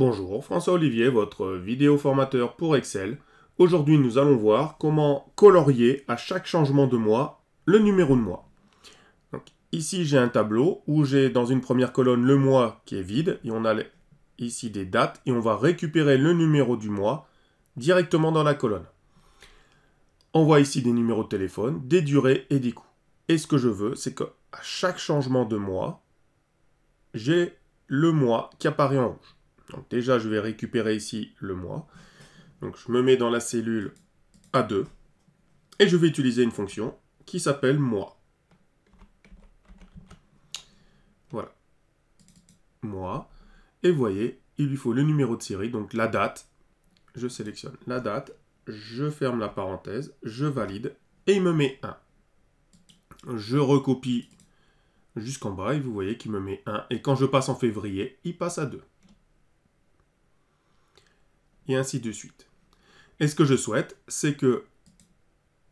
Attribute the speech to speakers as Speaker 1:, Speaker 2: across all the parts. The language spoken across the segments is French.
Speaker 1: Bonjour, François Olivier, votre vidéo formateur pour Excel. Aujourd'hui, nous allons voir comment colorier à chaque changement de mois le numéro de mois. ici, j'ai un tableau où j'ai dans une première colonne le mois qui est vide et on a ici des dates et on va récupérer le numéro du mois directement dans la colonne. On voit ici des numéros de téléphone, des durées et des coûts. Et ce que je veux, c'est qu'à chaque changement de mois, j'ai le mois qui apparaît en rouge. Donc déjà, je vais récupérer ici le mois. Donc je me mets dans la cellule A2 et je vais utiliser une fonction qui s'appelle moi. Voilà. Moi. Et vous voyez, il lui faut le numéro de série, donc la date. Je sélectionne la date, je ferme la parenthèse, je valide et il me met 1. Je recopie jusqu'en bas et vous voyez qu'il me met 1. Et quand je passe en février, il passe à 2 et ainsi de suite. Et ce que je souhaite, c'est que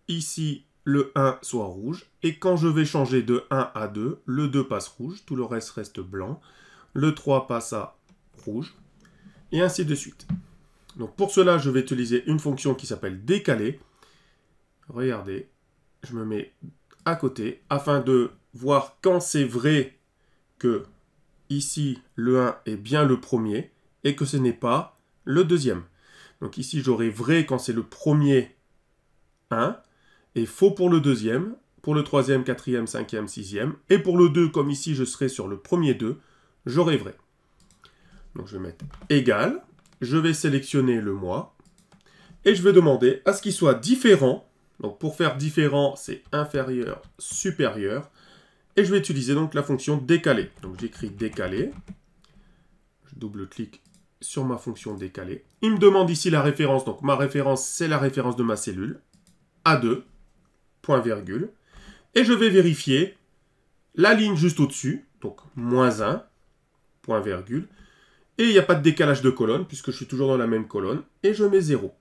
Speaker 1: ici, le 1 soit rouge, et quand je vais changer de 1 à 2, le 2 passe rouge, tout le reste reste blanc, le 3 passe à rouge, et ainsi de suite. Donc pour cela, je vais utiliser une fonction qui s'appelle décaler. Regardez, je me mets à côté afin de voir quand c'est vrai que ici le 1 est bien le premier et que ce n'est pas le deuxième. Donc ici, j'aurai vrai quand c'est le premier 1, et faux pour le deuxième, pour le troisième, quatrième, cinquième, sixième, et pour le 2, comme ici je serai sur le premier 2, j'aurai vrai. Donc je vais mettre égal, je vais sélectionner le mois, et je vais demander à ce qu'il soit différent. Donc pour faire différent, c'est inférieur, supérieur, et je vais utiliser donc la fonction décaler. Donc j'écris décaler, je double-clique sur ma fonction décalée. Il me demande ici la référence, donc ma référence, c'est la référence de ma cellule, A2, point virgule, et je vais vérifier la ligne juste au-dessus, donc moins 1, point virgule, et il n'y a pas de décalage de colonne, puisque je suis toujours dans la même colonne, et je mets 0.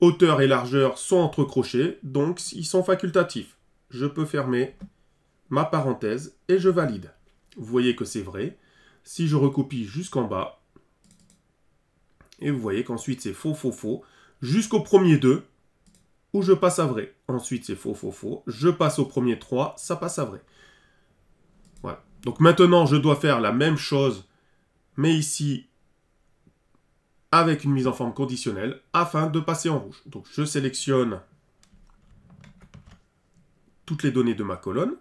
Speaker 1: Hauteur et largeur sont entre crochets, donc ils sont facultatifs. Je peux fermer ma parenthèse et je valide. Vous voyez que c'est vrai. Si je recopie jusqu'en bas, et vous voyez qu'ensuite c'est faux, faux, faux, jusqu'au premier 2, où je passe à vrai. Ensuite c'est faux, faux, faux, je passe au premier 3, ça passe à vrai. Voilà. Donc maintenant je dois faire la même chose, mais ici avec une mise en forme conditionnelle, afin de passer en rouge. Donc je sélectionne toutes les données de ma colonne.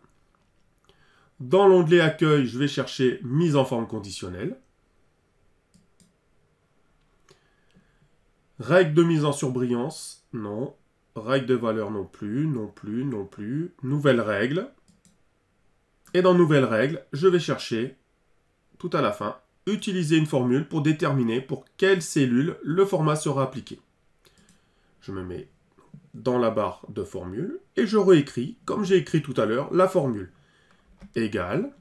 Speaker 1: Dans l'onglet Accueil, je vais chercher Mise en forme conditionnelle. Règle de mise en surbrillance, non. Règle de valeur non plus, non plus, non plus. Nouvelle règle. Et dans nouvelle règle, je vais chercher, tout à la fin, utiliser une formule pour déterminer pour quelle cellule le format sera appliqué. Je me mets dans la barre de formule et je réécris, comme j'ai écrit tout à l'heure, la formule égale,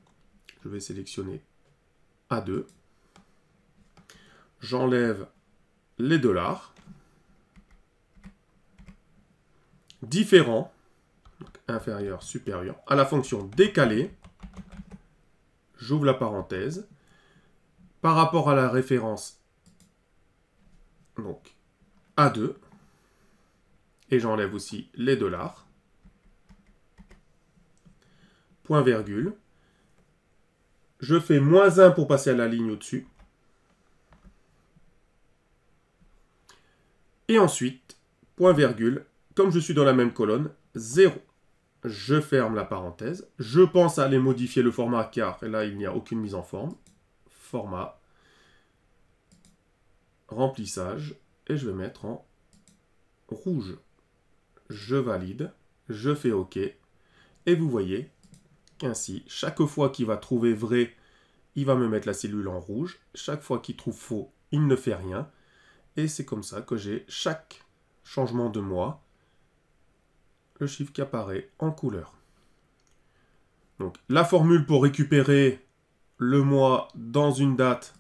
Speaker 1: je vais sélectionner A2, j'enlève les dollars différents, inférieur, supérieur, à la fonction décalée, j'ouvre la parenthèse, par rapport à la référence, donc A2, et j'enlève aussi les dollars, point virgule, je fais moins 1 pour passer à la ligne au-dessus, Et ensuite, point virgule, comme je suis dans la même colonne, 0. Je ferme la parenthèse. Je pense à aller modifier le format car là, il n'y a aucune mise en forme. Format. Remplissage. Et je vais mettre en rouge. Je valide. Je fais OK. Et vous voyez qu'ainsi, chaque fois qu'il va trouver vrai, il va me mettre la cellule en rouge. Chaque fois qu'il trouve faux, il ne fait rien. Et c'est comme ça que j'ai chaque changement de mois, le chiffre qui apparaît en couleur. Donc la formule pour récupérer le mois dans une date,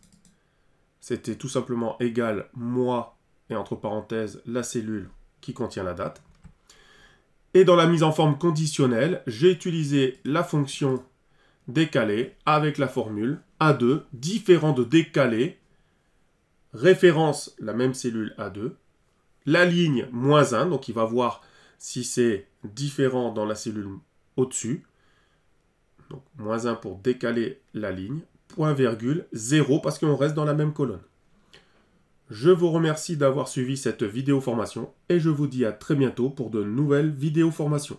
Speaker 1: c'était tout simplement égal mois et entre parenthèses la cellule qui contient la date. Et dans la mise en forme conditionnelle, j'ai utilisé la fonction décalée avec la formule A2, différent de décaler référence, la même cellule A2, la ligne moins 1, donc il va voir si c'est différent dans la cellule au-dessus, donc moins 1 pour décaler la ligne, point virgule, 0 parce qu'on reste dans la même colonne. Je vous remercie d'avoir suivi cette vidéo formation et je vous dis à très bientôt pour de nouvelles vidéos formations.